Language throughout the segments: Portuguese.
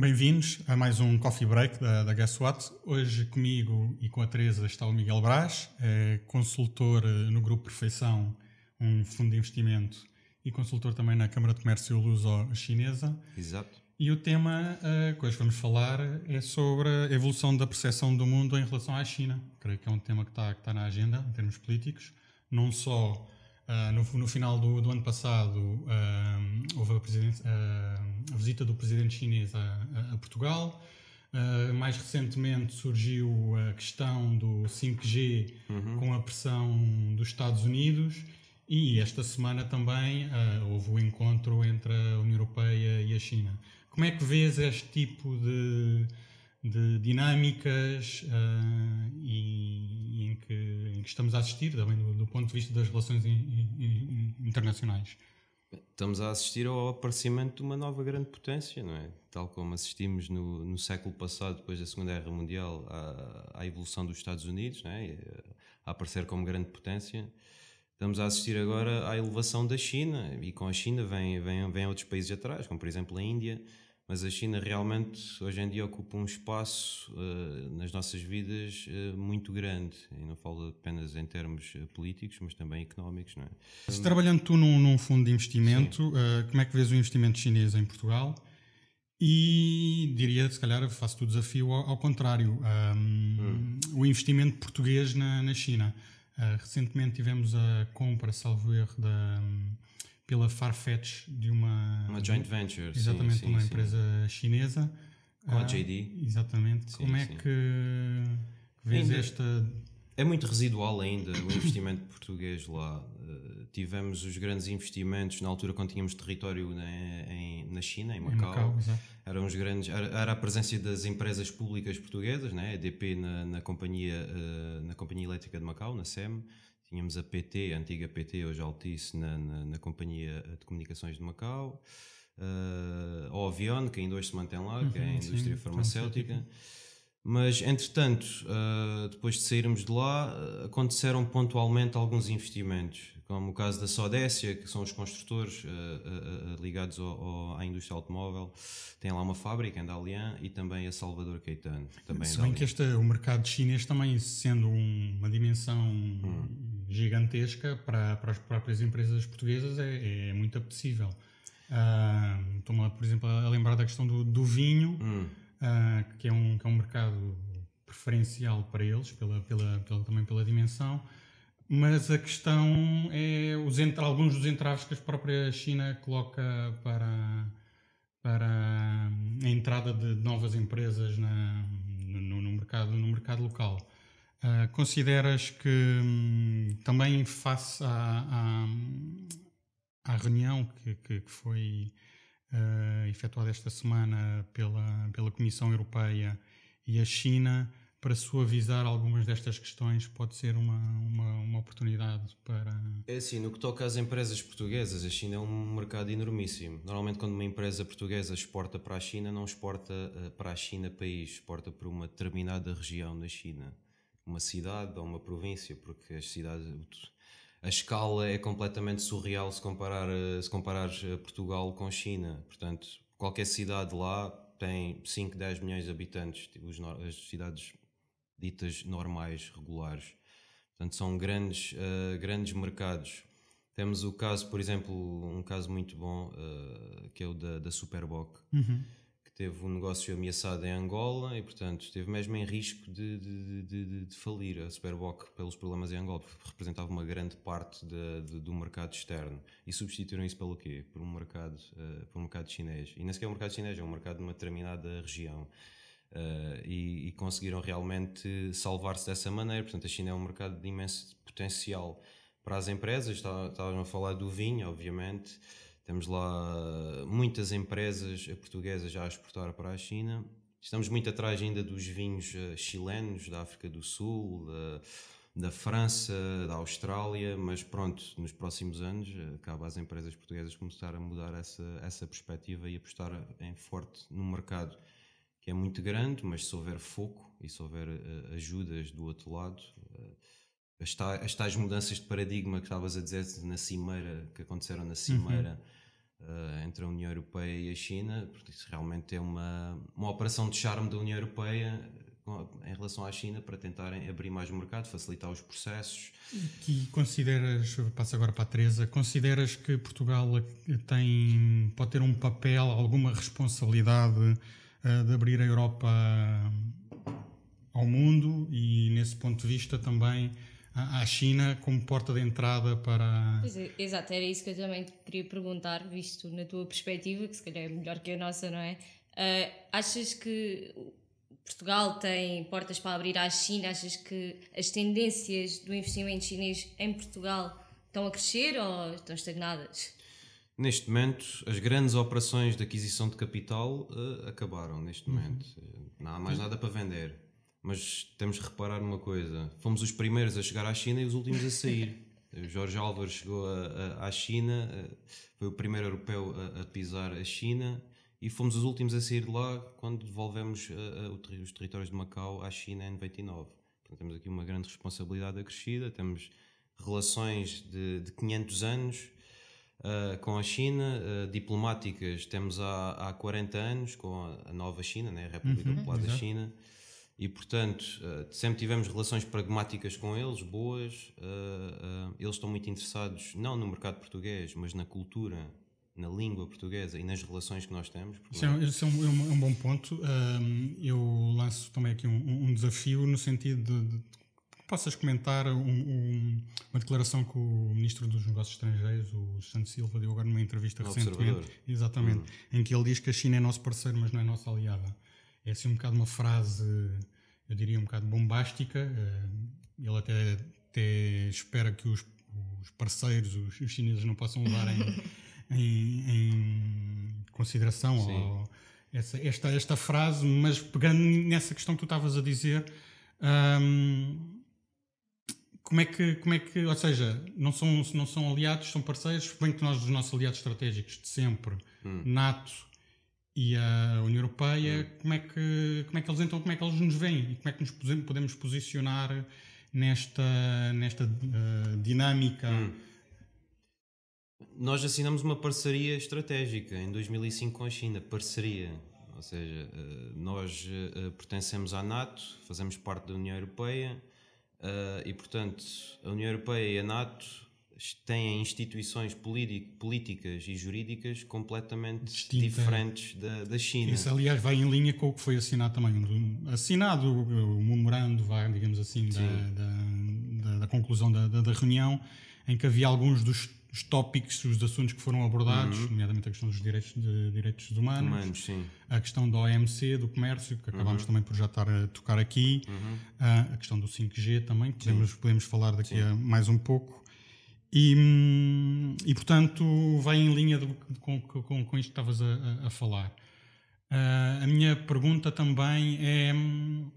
bem-vindos a mais um Coffee Break da, da Guess What. Hoje comigo e com a Teresa está o Miguel Brás, é consultor eh, no Grupo Perfeição, um fundo de investimento, e consultor também na Câmara de Comércio Luso-Chinesa. Exato. E o tema eh, que hoje vamos falar é sobre a evolução da percepção do mundo em relação à China. Creio que é um tema que está, que está na agenda, em termos políticos, não só ah, no, no, final do, do ano passado, uh, houve a, ah, a, visita do presidente chinês a, a Portugal. Uh, mais recentemente surgiu a questão do 5G uhum. com a pressão dos Estados Unidos. E esta semana também houve o um encontro entre a União Europeia e a China. Como é que vês este tipo de de dinâmicas uh, e, em que, em, que, estamos a assistir, também do, do ponto de vista das relações in, in, internacionais. Estamos a assistir ao aparecimento de uma nova grande potência, não é? Tal como assistimos no, no século passado, depois da Segunda Guerra Mundial, à, à evolução dos Estados Unidos, não é? Eh, a aparecer como grande potência. Estamos a assistir agora à elevação da China, e com a China vêm vem, vem outros países atrás, como por exemplo a Índia, mas a China realmente hoje em dia ocupa um espaço uh, nas nossas vidas uh, muito grande, e não falo apenas em termos uh, políticos, mas também económicos. Não é? Se trabalhando tu num, num fundo de investimento, como é que vês o investimento chinês em Portugal? E diria, se calhar, faço-te o desafio ao, ao contrário, um, hum. o investimento português na, na China. recentemente tivemos a compra, salvo erro, da... Um, pela Farfetch de uma. Uma joint venture. Exatamente, sim, sim, uma empresa chinesa. Com a ah, JD. exatamente. Como é que vês esta. É muito residual ainda o investimento português lá. Uh, tivemos os grandes investimentos na altura quando tínhamos território na, né, em, na China, em Macau. Em Macau eram os grandes, era, era, a presença das empresas públicas portuguesas, né? a EDP na, na, companhia, uh, na Companhia Elétrica de Macau, na SEM Tínhamos a PT, a antiga PT, hoje Altice, na, na, na Companhia de Comunicações de Macau. Uh, a Ovion, que ainda hoje se mantém lá, uhum, que é a uhum, indústria sim, farmacêutica. farmacêutica. Mas, entretanto, ah, depois de sairmos de lá, aconteceram pontualmente alguns investimentos como o caso da Sodécia, que são os construtores uh, uh, ligados ao, ao, à indústria automóvel, tem lá uma fábrica em Dalian e também a Salvador Caetano. Também Se bem que este, o mercado chinês também sendo um, uma dimensão hum. gigantesca para, para as próprias empresas portuguesas é, é muito apetecível. Ah, estou-me por exemplo, a lembrar da questão do, do vinho, hum. Ah, que, é um, que é um mercado preferencial para eles, pela, pela, pela também pela dimensão. Mas a questão é os entre, alguns dos entraves que a própria China coloca para, para a entrada de novas empresas na, no, no, mercado, no mercado local. Uh, consideras que hum, também face à, à, à reunião que, que, que foi uh, efetuada esta semana pela, pela Comissão Europeia e a China, para suavizar algumas destas questões pode ser uma, uma, uma, oportunidade para. É assim, no que toca às empresas portuguesas, a China é um mercado enormíssimo. Normalmente, quando uma empresa portuguesa exporta para a China, não exporta eh, para a China país, exporta para uma determinada região da China, uma cidade ou uma província, porque as cidades. A escala é completamente surreal se comparar eh, se comparares eh, Portugal com China. Portanto, qualquer cidade lá tem 5, 10 milhões de habitantes, tipo, as cidades ditas normais, regulares. Portanto, são grandes, uh, grandes mercados. Temos o caso, por exemplo, um caso muito bom, uh, que é o da, da Superboc, uhum. que teve um negócio ameaçado em Angola e, portanto, esteve mesmo em risco de, de, de, de falir a Superboc pelos problemas em Angola, porque representava uma grande parte do mercado externo. E substituíram isso pelo quê? Por um mercado, uh, por um mercado chinês. E nem sequer é um mercado chinês, é um mercado de uma determinada região. Uh, e, e, conseguiram realmente salvar-se dessa maneira. Portanto, a China é um mercado de imenso potencial para as empresas. Estavam a falar do vinho, obviamente. Temos lá muitas empresas portuguesas já a exportar para a China. Estamos muito atrás ainda dos vinhos eh, chilenos, da África do Sul, da, da França, da Austrália, mas pronto, nos próximos anos acaba eh, as empresas portuguesas começar a mudar essa, essa perspectiva e apostar em forte no mercado que é muito grande, mas se houver foco e se houver uh, ajudas do outro lado, uh, as, as tais mudanças de paradigma que estavas a dizer na cimeira, que aconteceram na uhum. cimeira uhum. uh, entre a União Europeia e a China, porque isso realmente é uma, uma operação de charme da União Europeia em relação à China para tentarem abrir mais o mercado, facilitar os processos. E consideras, passo agora para a Teresa, consideras que Portugal tem, pode ter um papel, alguma responsabilidade eh, de abrir a Europa eh, ao mundo e, nesse ponto de vista, também à China como porta de entrada para. Pois é, exato, era isso que eu também queria perguntar, visto na tua perspectiva, que se calhar é melhor que a nossa, não é? Uh, achas que Portugal tem portas para abrir à China? Achas que as tendências do investimento chinês em Portugal estão a crescer ou estão estagnadas? Neste momento, as grandes operações de aquisição de capital uh, acabaram. Neste uhum. momento, eh, não há mais nada para vender. Mas temos de reparar numa coisa: fomos os primeiros a chegar à China e os últimos a sair. o Jorge Álvares chegou a, a, à China, eh, foi o primeiro europeu a, a, pisar a China e fomos os últimos a sair de lá quando devolvemos os territórios de Macau à China em 99. Portanto, temos aqui uma grande responsabilidade acrescida, temos relações de, de 500 anos uh, com a China, uh, diplomáticas temos há, há 40 anos com a nova China, né, a República uhum. Popular da China, e portanto uh, sempre tivemos relações pragmáticas com eles, boas. eles estão muito interessados não no mercado português, mas na cultura na língua portuguesa e nas relações que nós temos. Isso é, é, isso é, um, é um, é bom ponto. eu lanço também aqui um, um desafio no sentido de, de, possas comentar um, um, uma declaração que o Ministro dos Negócios Estrangeiros, o Santos Silva, deu agora numa entrevista recentemente. Exatamente. Uhum. Em que ele diz que a China é nosso parceiro, mas não é nossa aliada. É assim um bocado uma frase, eu diria, um bocado bombástica. Eh, ele até, até espera que os, os parceiros, os, os, chineses, não possam levar em, em, em consideração essa, esta, esta frase, mas pegando nessa questão que tu estavas a dizer. Um, como é que, como é que ou seja, não são, não são aliados, são parceiros, bem que nós, os nossos aliados estratégicos de sempre, hum. NATO e a União Europeia, hum. como, é que, como é que eles então, como é que eles nos veem e como é que nos podemos posicionar nesta, nesta uh, dinâmica? Hum. Nós assinamos uma parceria estratégica em 2005 com a China, parceria, ou seja, eh, nós eh, pertencemos à NATO, fazemos parte da União Europeia, Uh, e, portanto, a União Europeia e a NATO têm instituições políticas e jurídicas completamente Distinta. diferentes da, da China. Isso, aliás, vai em linha com o que foi assinado também. Assinado o memorando, vai, digamos assim, da, da, da, conclusão da, da reunião, em que havia alguns dos os tópicos, os assuntos que foram abordados, uhum. nomeadamente a questão dos direitos, de, direitos humanos, humanos a questão da OMC, do comércio, que acabámos uhum. também por já estar a tocar aqui, uhum. a questão do 5G também, que podemos, podemos falar daqui sim. a mais um pouco. E, hum, e portanto, vai em linha com, com, com isto que estavas a, a falar. Uh, a minha pergunta também é hum,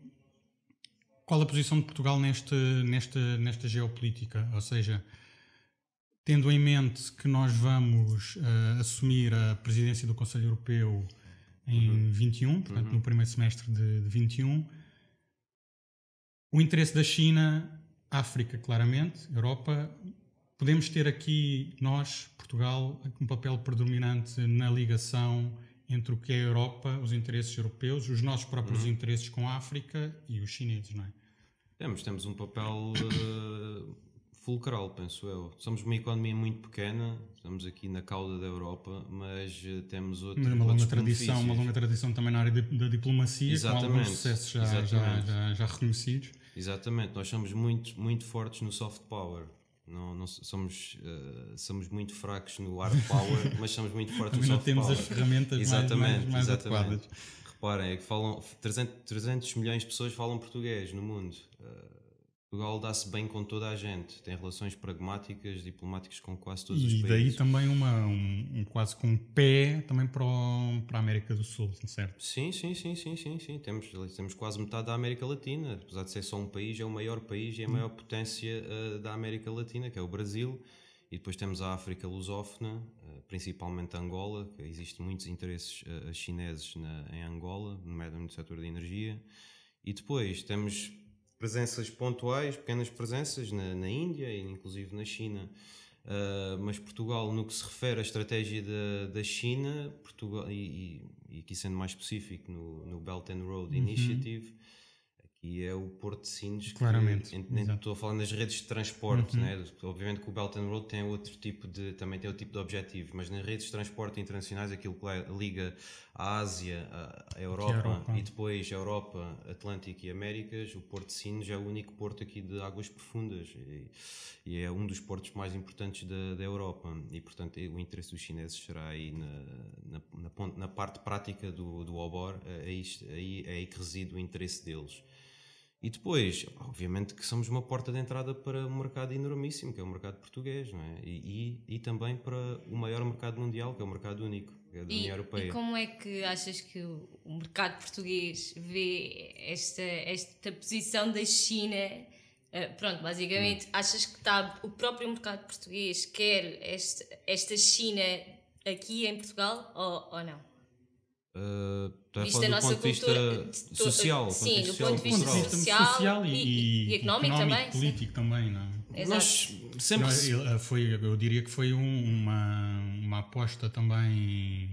qual a posição de Portugal neste, nesta, nesta geopolítica? Ou seja, tendo em mente que nós vamos uh, assumir a presidência do Conselho Europeu em uhum. 21, portanto, uhum. no primeiro semestre de, de 21, o interesse da China, África, claramente, Europa, podemos ter aqui, nós, Portugal, um papel predominante na ligação entre o que é a Europa, os interesses europeus, os nossos próprios uhum. interesses com a África e os chineses, não é? Temos, é, temos um papel. Uh fulcral, penso eu. Somos uma economia muito pequena, estamos aqui na cauda da Europa, mas eh, temos outro, uma longa tradição, uma longa tradição também na área da diplomacia, Exatamente. com alguns sucessos já, já, já, já, reconhecidos. Exatamente, nós somos muito, muito fortes no soft power. Não, não somos, uh, somos muito fracos no hard power, mas somos muito fortes no soft power. Não temos as ferramentas exatamente, mais, mais, mais exatamente. adequadas. Reparem, é que falam 300, 300 milhões de pessoas falam português no mundo. Uh, Portugal dá-se bem com toda a gente, tem relações pragmáticas, diplomáticas com quase todos e os países. E daí também uma, um, um, quase com um pé também para, o, para a América do Sul, certo? Sim, sim, sim, sim, sim, sim. Temos, temos quase metade da América Latina, apesar de ser só um país, é o maior país e a hum. maior potência uh, da América Latina, que é o Brasil. E depois temos a África lusófona, uh, principalmente Angola, que existem muitos interesses uh, chineses na, em Angola, nomeadamente no setor da energia. E depois temos presenças pontuais, pequenas presenças na, na Índia e inclusive na China. Uh, mas Portugal, no que se refere à estratégia da, da China, Portugal, e, e, e aqui sendo mais específico no, no Belt and Road uhum. Initiative, e é o Porto de Sines. Claramente. Que, nem estou a falar nas redes de transporte, uhum. né? obviamente que o Belt and Road tem outro tipo de, também tem outro tipo de objetivo mas nas redes de transporte internacionais, aquilo que liga a Ásia, a Europa, é Europa. e depois a Europa, Atlântico e Américas, o Porto de Sines é o único porto aqui de águas profundas e, e é um dos portos mais importantes da, da, Europa e, portanto, o interesse dos chineses será aí na, na, na, na parte prática do, do OBOR, aí, é, é aí, é aí que reside o interesse deles. E depois, obviamente que somos uma porta de entrada para um mercado enormíssimo, que é o mercado português, não é? E, e, e também para o maior mercado mundial, que é o mercado único, que é da União Europeia. E como é que achas que o mercado português vê esta, esta posição da China? Uh, pronto, basicamente, hum. achas que está o próprio mercado português quer esta, esta China aqui em Portugal ou, ou não? Uh, eh, Visto a nossa cultura social, sim, do ponto de vista social, e, e, económico, também, político também, não é? Nós sempre eh, foi, eu diria que foi uma, uma aposta também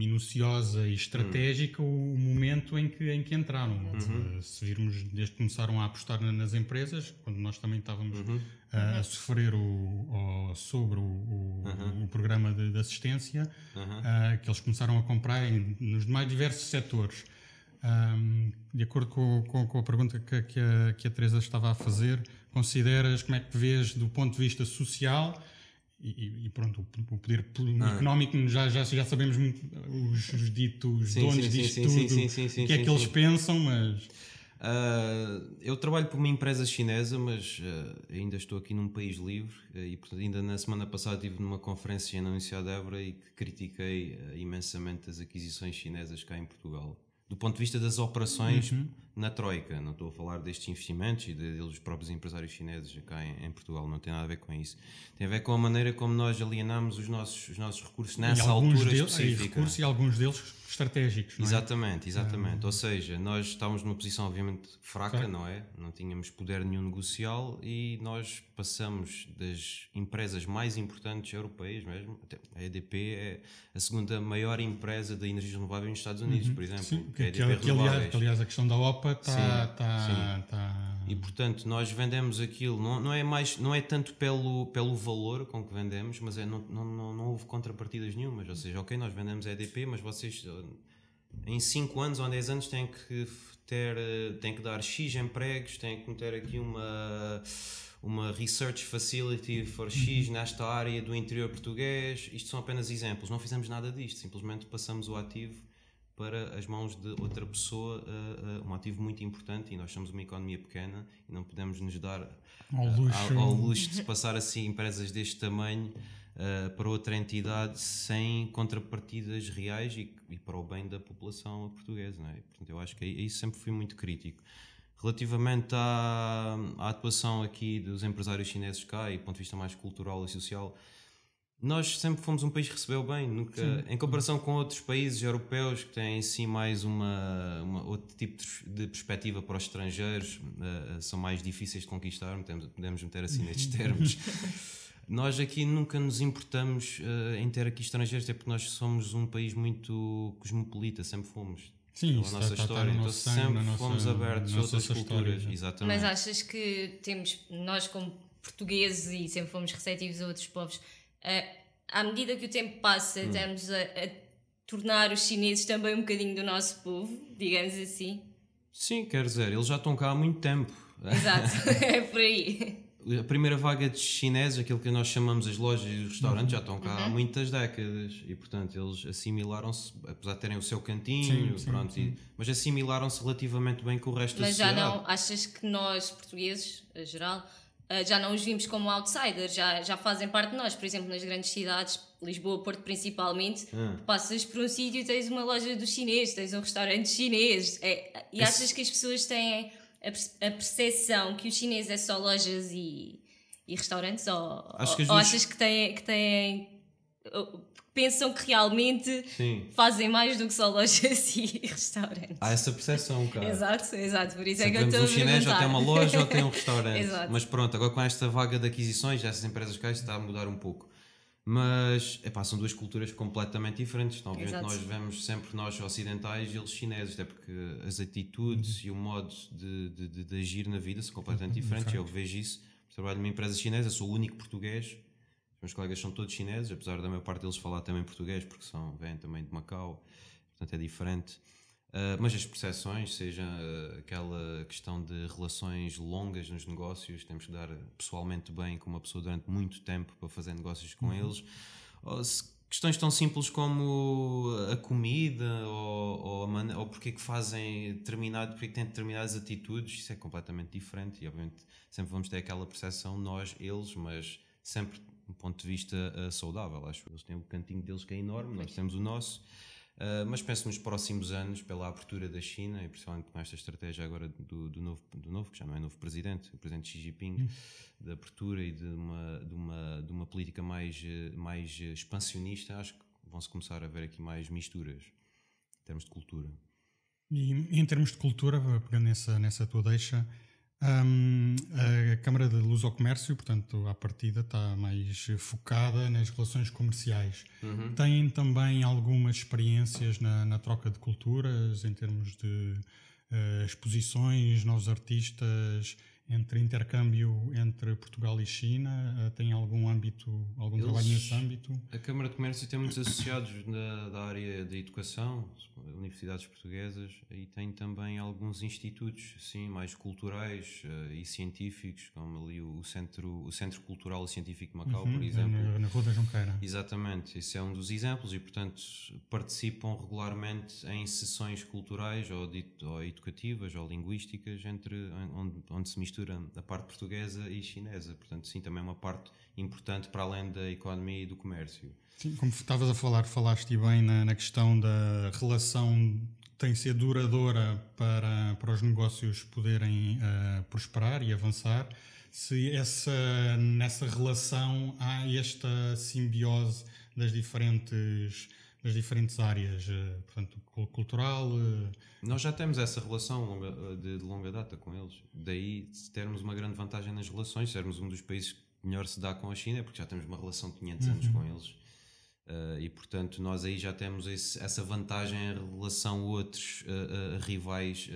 minuciosa e estratégica uhum. o momento em que, em que entraram. Uhum. Se virmos, desde que começaram a apostar nas empresas, quando nós também estávamos uhum. a, a, uhum. sofrer o, o sobre o, o, uhum. o, programa de, de assistência, uhum. a, que eles começaram a comprar em, nos mais diversos setores. Um, de acordo com, com, com a pergunta que, que, a, que a Teresa estava a fazer, consideras como é que vês do ponto de vista social e, e, pronto, o poder ah. económico já, já, já sabemos os, os ditos sim, donos sim, disto sim, tudo, o que é que eles pensam, mas... Uh, eu trabalho para uma empresa chinesa, mas uh, ainda estou aqui num país livre uh, e portanto, ainda na semana passada estive numa conferência na Universidade de Évora e que critiquei imensamente as aquisições chinesas cá em Portugal. Do ponto de vista das operações, uhum na Troika. Não estou a falar destes investimentos e dos próprios empresários chineses cá em, em, Portugal, não tem nada a ver com isso. Tem a ver com a maneira como nós alienamos os nossos, os nossos recursos nessa altura deles, específica. Recursos e alguns deles estratégicos, não é? Exatamente, ah. exatamente. É. Ou seja, nós estávamos numa posição obviamente fraca, não é? Não tínhamos poder nenhum negocial e nós passamos das empresas mais importantes europeias mesmo, a EDP é a segunda maior empresa de energias renováveis nos Estados Unidos, uhum. por exemplo. Sim, que, é que, que, aliás, que aliás a questão da OP Europa está. Sim, tá, sim. Tá... E portanto, nós vendemos aquilo, não, não, é mais, não é tanto pelo, pelo valor com que vendemos, mas é, não, não, não, houve contrapartidas nenhumas. Ou seja, ok, nós vendemos EDP, mas vocês eh, em 5 anos ou 10 anos têm que ter, eh, têm que dar X empregos, têm que meter aqui uma uma research facility for X uhum. nesta área do interior português. Isto são apenas exemplos. Não fizemos nada disto, simplesmente passamos o ativo para as mãos de outra pessoa uh, uh, um ativo muito importante e nós somos uma economia pequena e não podemos nos dar ao, eh, luxo. ao, luxo. de passar assim empresas deste tamanho para outra entidade sem contrapartidas reais e, e, para o bem da população portuguesa. É? Portanto, eu acho que aí, sempre fui muito crítico. Relativamente à, à, atuação aqui dos empresários chineses cá e do ponto de vista mais cultural e social, nós sempre fomos um país que recebeu bem, nunca, em comparação com outros países europeus que têm sim mais uma, uma outro tipo de perspectiva para os estrangeiros, uh, são mais difíceis de conquistar, podemos, podemos meter assim nestes termos. nós aqui nunca nos importamos uh, em ter aqui estrangeiros, até porque nós somos um país muito cosmopolita, sempre fomos. Sim, isso tá- nossa está, tá história, está no então sangue, sempre nossa, fomos abertos a outras culturas. exatamente. Mas achas que temos, nós como portugueses e sempre fomos receptivos a outros povos, eh, à medida que o tempo passa, hum. estamos a, a, tornar os chineses também um bocadinho do nosso povo, digamos assim. Sim, quer dizer, eles já estão cá há muito tempo. Exato, é por aí. A primeira vaga de chineses, aquilo que nós chamamos as lojas e os restaurantes, uhum. já estão cá uhum. há muitas décadas e, portanto, eles assimilaram-se, apesar de terem o seu cantinho, sim, pronto, sim, sim. E, mas assimilaram-se relativamente bem com o resto mas da sociedade. Mas já não, achas que nós, portugueses, a geral, ah, já não os vimos como outsiders, já, já fazem parte de nós. Por exemplo, nas grandes cidades, Lisboa, Porto principalmente, hum. passas por um sítio e tens uma loja dos chineses, tens um restaurante chinês. É, e achas que as pessoas têm a percepção que o chinês é só lojas e, e restaurantes? Ou, Acho que ou achas que têm, que têm pensam que realmente Sim. fazem mais do que só lojas e restaurantes. Há essa percepção, cara. Exato, exato. Por isso é que eu estou um a chinês ou tem uma loja ou tem um restaurante. exato. Mas pronto, agora com esta vaga de aquisições, essas empresas cá está a mudar um pouco. Mas, epá, são duas culturas completamente diferentes. Então, obviamente, exato. nós vemos sempre nós ocidentais e eles chineses, até porque as atitudes uhum. e o modo de, de, de, de agir na vida são completamente diferentes. Eu vejo isso. Trabalho numa empresa chinesa, sou o único português meus colegas são todos chineses, apesar da maior parte deles falar também português, porque são, vêm também de Macau, portanto é diferente. Uh, mas as percepções, seja ah, aquela questão de relações longas nos negócios, temos que dar pessoalmente bem com uma pessoa durante muito tempo para fazer negócios com uhum. eles, ou questões tão simples como a comida ou, ou, a man... ou porque é que fazem determinado, porque é que têm determinadas atitudes, isso é completamente diferente e obviamente sempre vamos ter aquela percepção, nós, eles, mas sempre um ponto de vista uh, saudável, acho. que Eles têm o um cantinho deles que é enorme, nós temos o nosso. Uh, mas penso nos próximos anos, pela abertura da China, e principalmente com esta estratégia agora do, do, novo, do novo, que já não é novo presidente, o presidente Xi Jinping, hum. da abertura e de uma, de uma, de uma política mais, eh, mais expansionista, acho que vão-se começar a ver aqui mais misturas em termos de cultura. E em termos de cultura, pegando nessa, nessa tua deixa, um, a Câmara de Luz ao Comércio, portanto, à partida está mais focada nas relações comerciais. Uhum. Têm também algumas experiências na, na, troca de culturas, em termos de uh, exposições, novos artistas, entre intercâmbio entre Portugal e China? Eh, tem algum âmbito, algum Eles, trabalho nesse âmbito? A Câmara de Comércio tem muitos associados na, da área de educação, universidades portuguesas, e tem também alguns institutos, assim mais culturais uh, e científicos, como ali o Centro, o Centro Cultural e Científico de Macau, uhum, por é exemplo. Na, na Rua da Junqueira. Exatamente, esse é um dos exemplos e, portanto, participam regularmente em sessões culturais ou, de, ou educativas ou linguísticas entre, onde, onde se mistura mistura a parte portuguesa e chinesa. Portanto, sim, também é uma parte importante para além da economia e do comércio. Sim, como estavas a falar, falaste bem na, na questão da relação tem ser duradoura para, para os negócios poderem uh, prosperar e avançar, se essa, nessa relação há esta simbiose das diferentes nas diferentes áreas, eh, portanto, cultural. Eh, nós já temos essa relação longa, eh, de, de, longa data com eles. Daí termos uma grande vantagem nas relações, sermos um dos países que melhor se dá com a China, é porque já temos uma relação de 500 uhum. anos com eles. Uh, e portanto, nós aí já temos esse, essa vantagem em relação a outros uh, uh, rivais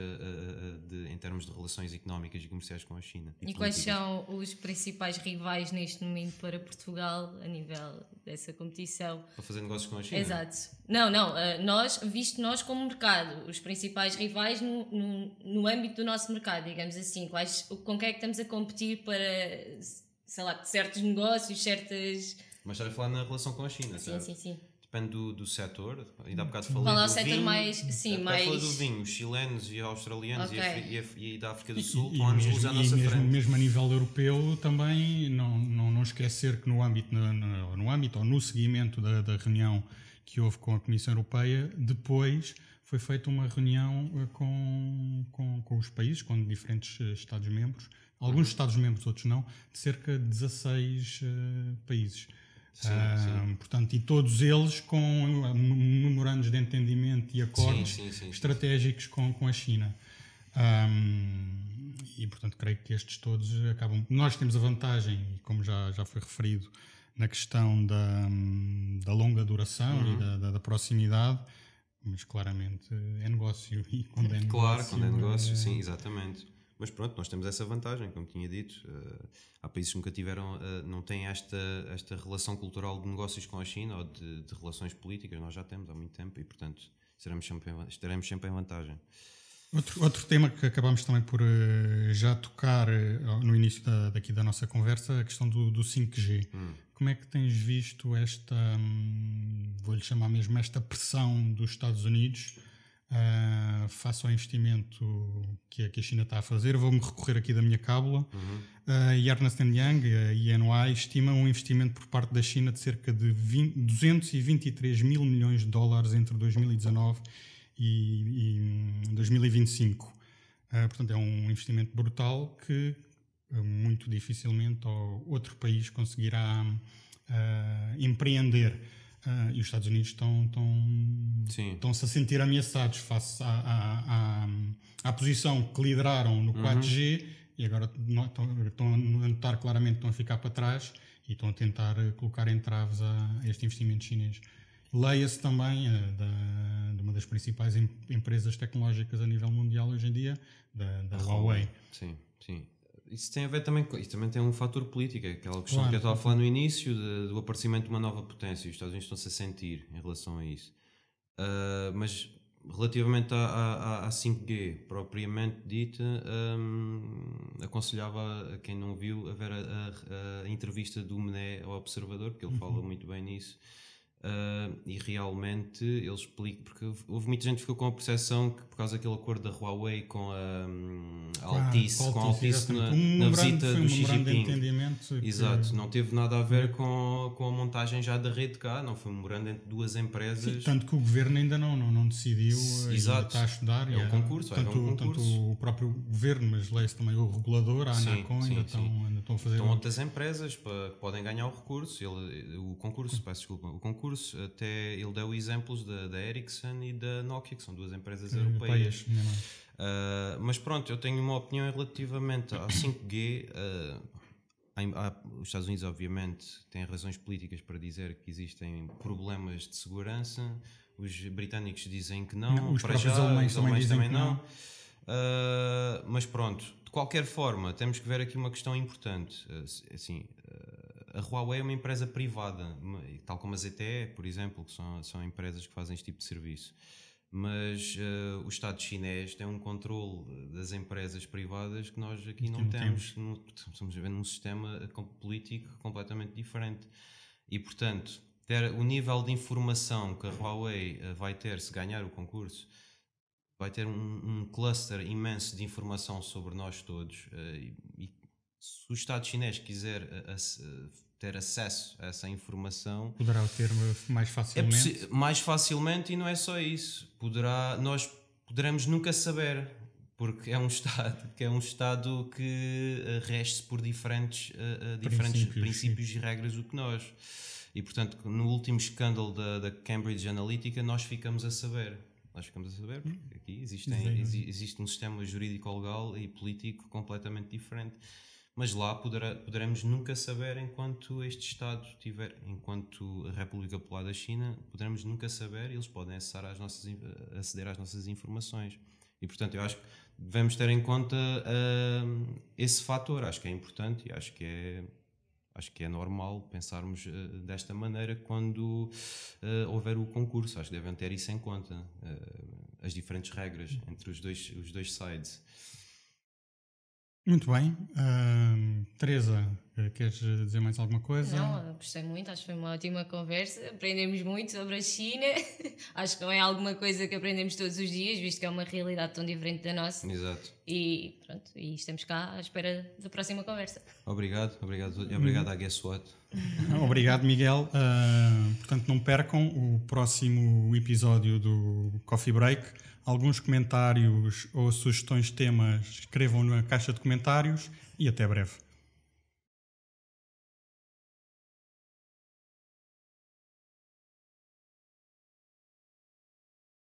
de, termos de relações económicas e comerciais com a China. E, e quais são os principais rivais neste momento para Portugal a nível dessa competição? Para fazer negócios com a China? Exato. Não, não, eh, nós, visto nós como mercado, os principais rivais no, no, no âmbito do nosso mercado, digamos assim, quais, com quem é que estamos a competir para, sei lá, certos negócios, certas... Mas estás a falar na relação com a China, sim, certo? Sim, sim, sim depende do, do setor. Ainda há bocado hum. falei. Qual é o setor vinho, mais. Sim, mais. Falei do vinho, os chilenos e australianos okay. e, e, e, da África do Sul e, estão à nossa mesmo, frente. mesmo a nível europeu também, não, não, não esquecer que no âmbito, no, no, no âmbito ou no seguimento da, da reunião que houve com a Comissão Europeia, depois foi feita uma reunião eh, com, com, com os países, com diferentes eh, Estados-membros, alguns uhum. Estados-membros, outros não, de cerca de 16 uh, eh, países. Ah, sim, Portanto, e todos eles com ah, memorandos de entendimento e acordos sim, estratégicos com, com a China. Um, e portanto, creio que estes todos acabam. Nós temos a vantagem, como já, já foi referido, na questão da, da longa duração uhum. e da, da, da, proximidade, mas claramente é negócio. E quando é negócio, claro, quando é negócio, é... sim, exatamente. Mas pronto, nós temos essa vantagem, como tinha dito. Eh, há países que nunca tiveram, eh, não têm esta, esta relação cultural de negócios com a China ou de, de relações políticas, nós já temos há muito tempo e, portanto, estaremos sempre em, estaremos sempre em vantagem. Outro, outro tema que acabámos também por eh, já tocar no início da, daqui da nossa conversa, a questão do, do 5G. Hum. Como é que tens visto esta, hum, vou-lhe chamar mesmo, esta pressão dos Estados Unidos? Uh, ah, faço o investimento que, que a, China está a fazer, vou-me recorrer aqui da minha cábula. Uhum. Uh, e Young e a INY estimam um investimento por parte da China de cerca de 20, 223 mil milhões de dólares entre 2019 e, e 2025. Hum, uh, ah, portanto, é um investimento brutal que muito dificilmente outro país conseguirá uh, empreender. Uh, e os Estados Unidos estão, estão, estão-se a sentir ameaçados face à, à, à, à posição que lideraram no 4G uhum. e agora estão a notar claramente que estão a ficar para trás e estão a tentar colocar entraves a este investimento chinês. Leia-se também uh, da, de uma das principais em, empresas tecnológicas a nível mundial hoje em dia, da, da Huawei. Sim, sim isso tem a ver também com. Isso também tem um fator político, é aquela questão claro. que eu estava a falar no início de, do aparecimento de uma nova potência. Os Estados Unidos estão-se a sentir em relação a isso. Uh, mas relativamente à, à, à 5G propriamente dita, um, aconselhava a quem não viu a ver a, a, a entrevista do Mené ao Observador, porque ele uhum. fala muito bem nisso. Uh, e realmente ele explica, porque houve muita gente que ficou com a percepção que por causa daquele acordo da Huawei com a, um, Altice, ah, com a Altice, na, um na visita do um Xi Jinping. Que... Exato, não teve nada a ver com, com a montagem já da rede cá, não foi um memorando entre duas empresas. Sim, tanto que o governo ainda não, não, não decidiu, Exato. está a estudar. É, é, um concurso, tanto, um concurso. Tanto o próprio governo, mas leia-se também o regulador, a Anacom, ainda, estão, ainda estão a fazer. Estão outras empresas que podem ganhar o recurso, ele, o concurso, peço desculpa, o concurso até ele deu exemplos da, da Ericsson e da Nokia, que são duas empresas é, europeias. Uh, mas pronto, eu tenho uma opinião relativamente à 5G. Uh, os Estados Unidos, obviamente, têm razões políticas para dizer que existem problemas de segurança. Os britânicos dizem que não, não os para já, alemães os alemães também, não. não. Uh, mas pronto, de qualquer forma, temos que ver aqui uma questão importante. Ah, assim, a Huawei é uma empresa privada, tal como a ZTE, por exemplo, que são, são empresas que fazem este tipo de serviço. Mas uh, o Estado chinês tem um controle das empresas privadas que nós aqui não, temos. Estamos a ver num sistema eh, político completamente diferente. E, portanto, ter o nível de informação que a Huawei eh, vai ter se ganhar o concurso vai ter um, um cluster imenso de informação sobre nós todos uh, e se o Estado chinês quiser eh, eh, eh, ter acesso a essa informação. Poderá o ter mais é facilmente? É mais facilmente, e não é só isso. Poderá, nós poderemos nunca saber, porque é um Estado, que é um Estado que rege-se por diferentes, diferentes princípios, princípios e regras do que nós. E portanto, no último escândalo da, da Cambridge Analytica, nós ficamos a saber nós ficamos a saber, porque aqui existem, existe um sistema jurídico legal e político completamente diferente mas lá poderá, poderemos nunca saber enquanto este Estado tiver, enquanto a República Popular da China, poderemos nunca saber e eles podem acessar às nossas, aceder às nossas informações. E, portanto, eu acho que devemos ter em conta uh, esse fator. Acho que é importante e acho que é, acho que é normal pensarmos uh, desta maneira quando uh, houver o concurso. Acho que devem ter isso em conta, eh, as diferentes regras entre os dois, os dois sides. Muito bem. Uh, Teresa, queres dizer mais alguma coisa? Não, gostei muito, acho que foi uma ótima conversa. Aprendemos muito sobre a China. acho que não é alguma coisa que aprendemos todos os dias, visto que é uma realidade tão diferente da nossa. Exato. E pronto, e estamos cá à espera da próxima conversa. Obrigado, obrigado, obrigado hum. à Guess What. obrigado, Miguel. Uh, portanto, não percam o próximo episódio do Coffee Break alguns comentários ou sugestões de temas, escrevam na caixa de comentários e até breve.